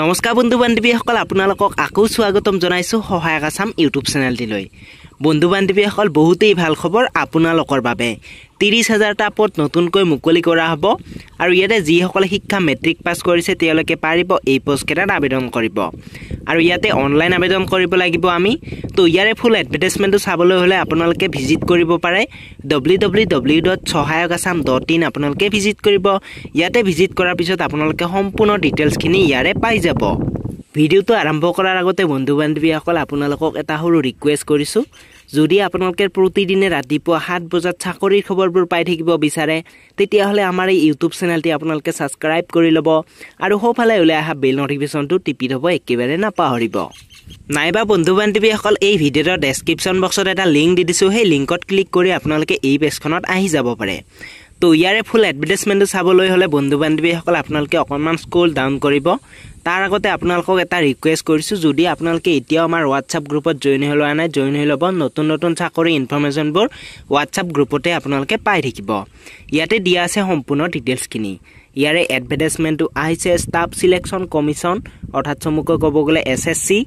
নমস্কাৰ বন্ধু বান্ধৱীসকল আপোনালোকক আকৌ স্বাগতম জনাইছোঁ সহায়ক আছাম ইউটিউব চেনেলটিলৈ বন্ধু বান্ধৱীসকল বহুতেই ভাল খবৰ আপোনালোকৰ বাবে ত্ৰিছ হাজাৰটা পদ নতুনকৈ মুকলি কৰা হ'ব আৰু ইয়াতে যিসকলে শিক্ষা মেট্ৰিক পাছ কৰিছে তেওঁলোকে পাৰিব এই পষ্টকেইটাত আবেদন কৰিব আৰু ইয়াতে অনলাইন আবেদন কৰিব লাগিব আমি তো ইয়াৰে ফুল এডভাৰ্টাইজমেণ্টটো চাবলৈ হ'লে আপোনালোকে ভিজিট কৰিব পাৰে W W W dot Sahayak Assam dot in আপোনালোকে ভিজিট কৰিব ইয়াতে ভিজিট কৰাৰ পিছত আপোনালোকে সম্পূৰ্ণ ডিটেইলছখিনি ইয়াৰে পাই যাব ভিডিঅ'টো আৰম্ভ কৰাৰ আগতে বন্ধু বান্ধৱীসকল আপোনালোকক এটা সৰু ৰিকুৱেষ্ট কৰিছোঁ যদি আপোনালোকে প্ৰতিদিনে ৰাতিপুৱা সাত বজাত চাকৰিৰ খবৰবোৰ পাই থাকিব বিচাৰে তেতিয়াহ'লে আমাৰ এই ইউটিউব চেনেলটি আপোনালোকে ছাবস্ক্ৰাইব কৰি ল'ব আৰু সোঁফালে ওলাই অহা বেল নটিফিকেশ্যনটো টিপি থ'ব একেবাৰে নাপাহৰিব নাইবা বন্ধু বান্ধৱীসকল এই ভিডিঅ'টোৰ ডেছক্ৰিপশ্যন বক্সত এটা লিংক দি দিছোঁ সেই লিংকত ক্লিক কৰি আপোনালোকে এই পেজখনত আহি যাব পাৰে তো ইয়াৰে ফুল এডভাৰটাইজমেণ্টটো চাবলৈ হ'লে বন্ধু বান্ধৱীসকল আপোনালোকে অকণমান স্কুল ডাউন কৰিব তাৰ আগতে আপোনালোকক এটা ৰিকুৱেষ্ট কৰিছোঁ যদি আপোনালোকে এতিয়াও আমাৰ হোৱাটছআপ গ্ৰুপত জইন হৈ লোৱা নাই জইন হৈ ল'ব নতুন নতুন চাকৰি ইনফৰ্মেশ্যনবোৰ হোৱাটছআপ গ্ৰুপতে আপোনালোকে পাই থাকিব ইয়াতে দিয়া আছে সম্পূৰ্ণ ডিটেইলছখিনি ইয়াৰে এডভাৰ্টাইজমেণ্টটো আহিছে ষ্টাফ ছিলেকশ্যন কমিশ্যন অৰ্থাৎ চমুকৈ ক'ব গ'লে এছ এছ চি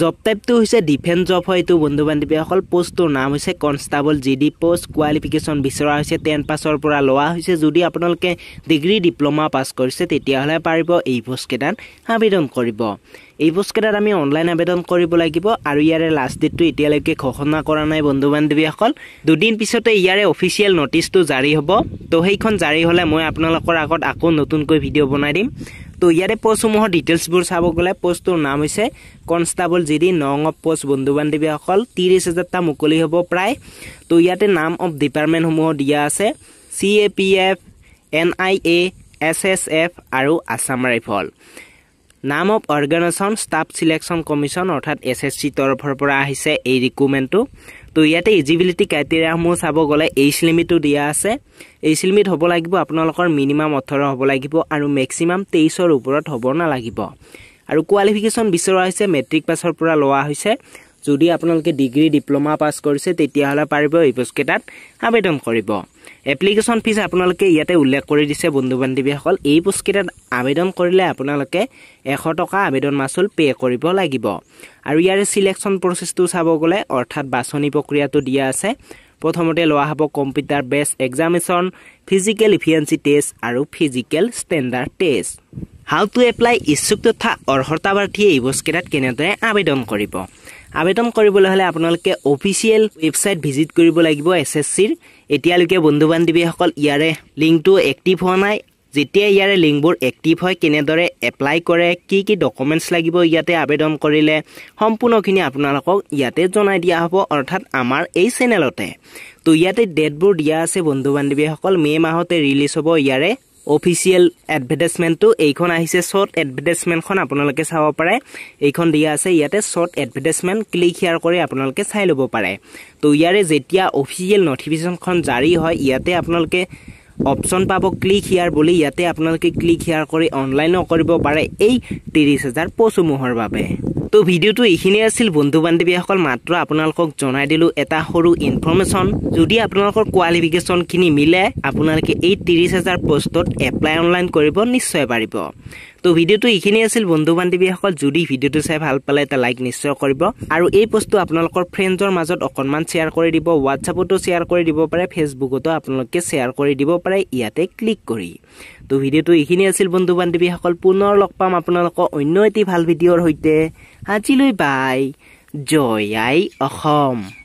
জব টাইপটো হৈছে ডিফেন্স জব হয় এইটো বন্ধু বান্ধৱীসকল পোষ্টটোৰ নাম হৈছে constable G D post qualification বিচৰা হৈছে টেন পাছৰ পৰা লোৱা হৈছে যদি আপোনালোকে ডিগ্ৰী ডিপ্ল'মা পাছ কৰিছে তেতিয়াহ'লে পাৰিব এই পোষ্টকেইটাত আবেদন কৰিব এই পোষ্টকেইটাত আমি অনলাইন আবেদন কৰিব লাগিব আৰু ইয়াৰে লাষ্ট ডেটটো এতিয়ালৈকে ঘোষণা কৰা নাই বন্ধু বান্ধৱীসকল দুদিন পিছতে ইয়াৰে অফিচিয়েল নটিচটো জাৰি হ'ব ত' সেইখন জাৰি হ'লে মই আপোনালোকৰ আগত আকৌ নতুনকৈ ভিডিঅ' বনাই দিম তো ইয়াৰে পোষ্টসমূহৰ ডিটেইলছবোৰ চাব গ'লে পোষ্টটোৰ নাম হৈছে কনষ্টেবল জি ডি নং অফ পোষ্ট বন্ধু বান্ধৱীসকল ত্ৰিছ হাজাৰটা মুকলি হ'ব প্ৰায় তো ইয়াতে নাম অফ ডিপাৰ্টমেণ্টসমূহ দিয়া আছে C A P F N I A S S F আৰু আছাম ৰাইফল নাম of organisation staff selection commission অৰ্থাৎ এছ এছ চি তৰফৰ পৰা আহিছে এই ৰিকুইমেণ্টটো তো ইয়াতে ইজিবিলিটি ক্ৰাইটেৰিয়াসমূহ চাব গ'লে এইচ লিমিটটো দিয়া আছে এইচ লিমিট হ'ব লাগিব আপোনালোকৰ মিনিমাম ওঠৰ হ'ব লাগিব আৰু মেক্সিমাম তেইছৰ ওপৰত হ'ব নালাগিব আৰু কোৱালিফিকেশ্যন বিচৰা হৈছে মেট্ৰিক পাছৰ পৰা লোৱা হৈছে যদি আপোনালোকে ডিগ্ৰী ডিপ্ল'মা পাছ কৰিছে তেতিয়াহ'লে পাৰিব এই বস্তুকেইটাত আবেদন কৰিব এপ্লিকেশ্যন ফিজ আপোনালোকে ইয়াতে উল্লেখ কৰি দিছে বন্ধু বান্ধৱীসকল এই বস্তুকেইটাত আবেদন কৰিলে আপোনালোকে এশ টকা আবেদন মাচুল পে' কৰিব লাগিব আৰু ইয়াৰে চিলেকশ্যন প্ৰচেছটো চাব গ'লে অৰ্থাৎ বাছনি প্ৰক্ৰিয়াটো দিয়া আছে প্ৰথমতে লোৱা হ'ব computer base examination physical efficiency test আৰু physical standard test how to apply ইচ্ছুক তথা অৰ্হতা প্ৰাৰ্থীয়ে এই বস্তুকেইটাত কেনেদৰে আবেদন কৰিব আবেদন কৰিবলৈ হ'লে আপোনালোকে অফিচিয়েল ৱেবছাইট ভিজিট কৰিব লাগিব এছ এছ চিৰ এতিয়ালৈকে বন্ধু বান্ধৱীসকল ইয়াৰে লিংকটো এক্টিভ হোৱা নাই যেতিয়া ইয়াৰে লিংকবোৰ এক্টিভ হয় কেনেদৰে এপ্লাই কৰে কি কি ডকুমেণ্টছ লাগিব ইয়াতে আবেদন কৰিলে সম্পূৰ্ণখিনি আপোনালোকক ইয়াতে জনাই দিয়া হ'ব অৰ্থাৎ আমাৰ এই চেনেলতে তো ইয়াতে ডেটবোৰ দিয়া আছে বন্ধু বান্ধৱীসকল মে' মাহতে ৰিলিজ হ'ব ইয়াৰে অফিচিয়েল এডভাৰটাইজমেণ্টটো এইখন আহিছে শ্বৰ্ট এডভাৰটাইজমেণ্টখন আপোনালোকে চাব পাৰে এইখন দিয়া আছে ইয়াতে শ্বৰ্ট এডভাৰটাইজমেণ্ট ক্লিক হেয়াৰ কৰি আপোনালোকে চাই ল'ব পাৰে তো ইয়াৰে যেতিয়া অফিচিয়েল নটিফিকেশ্যনখন জাৰি হয় ইয়াতে আপোনালোকে অপশ্যন পাব ক্লিক হেয়াৰ বুলি ইয়াতে আপোনালোকে ক্লিক হেয়াৰ কৰি অনলাইনো কৰিব পাৰে এই ত্ৰিছ হাজাৰ পচুমুহৰ বাবে তো ভিডিওটো এইখিনিয়ে আছিল বন্ধু বান্ধৱীসকল মাত্ৰ আপোনালোকক জনাই দিলোঁ এটা সৰু ইনফৰ্মেশ্যন যদি আপোনালোকৰ কোৱালিফিকেশ্যনখিনি মিলে আপোনালোকে এই ত্ৰিছ হাজাৰ পষ্টত এপ্লাই অনলাইন কৰিব নিশ্চয় পাৰিব তো ভিডিঅ'টো এইখিনিয়ে আছিল বন্ধু বান্ধৱীসকল যদি ভিডিঅ'টো চাই ভাল পালে এটা লাইক নিশ্চয় কৰিব আৰু এই পষ্টটো আপোনালোকৰ ফ্ৰেণ্ডছৰ মাজত অকণমান শ্বেয়াৰ কৰি দিব হোৱাটছআপতো শ্বেয়াৰ কৰি দিব পাৰে ফেচবুকতো আপোনালোকে শ্বেয়াৰ কৰি দিব পাৰে ইয়াতে ক্লিক কৰি তো ভিডিওটো এইখিনি আছিল বন্ধু বান্ধৱীসকল পুনৰ লগ পাম আপোনালোকৰ অন্য এটি ভাল ভিডিঅ'ৰ সৈতে আজিলৈ বাই জয় আই অসম